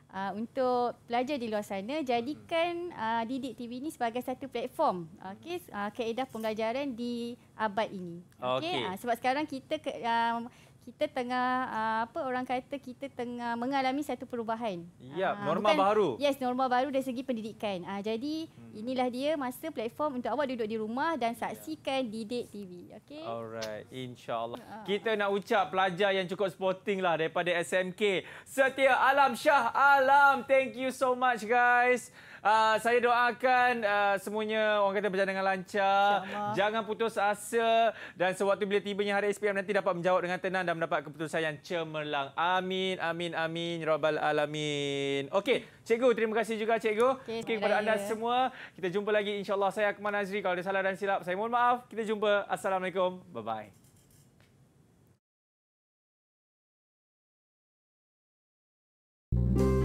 Uh, untuk pelajar di luar sana mm-hmm. jadikan uh, Didik TV ini sebagai satu platform okey uh, kaedah pembelajaran di abad ini okey okay. uh, sebab sekarang kita ke, uh, kita tengah ah, apa orang kata kita tengah mengalami satu perubahan. Ya, uh, norma bukan, baru. Yes, norma baru dari segi pendidikan. Uh, jadi hmm. inilah dia masa platform untuk awak duduk di rumah dan ya. saksikan yeah. Didik TV. Okey. Alright, insyaallah. Allah Kita nak ucap pelajar yang cukup sporting lah daripada SMK. Setia Alam Shah Alam. Thank you so much guys. Uh, saya doakan uh, semuanya orang kata berjalan dengan lancar. Syama. Jangan putus asa dan sewaktu bila tibanya hari SPM nanti dapat menjawab dengan tenang dan mendapat keputusan yang cemerlang. Amin, amin, amin. Rabbal Alamin. Okey, cikgu terima kasih juga cikgu. Okey, okay, kepada anda semua. Kita jumpa lagi insyaAllah. Saya Akman Azri. Kalau ada salah dan silap, saya mohon maaf. Kita jumpa. Assalamualaikum. Bye-bye. Thank you.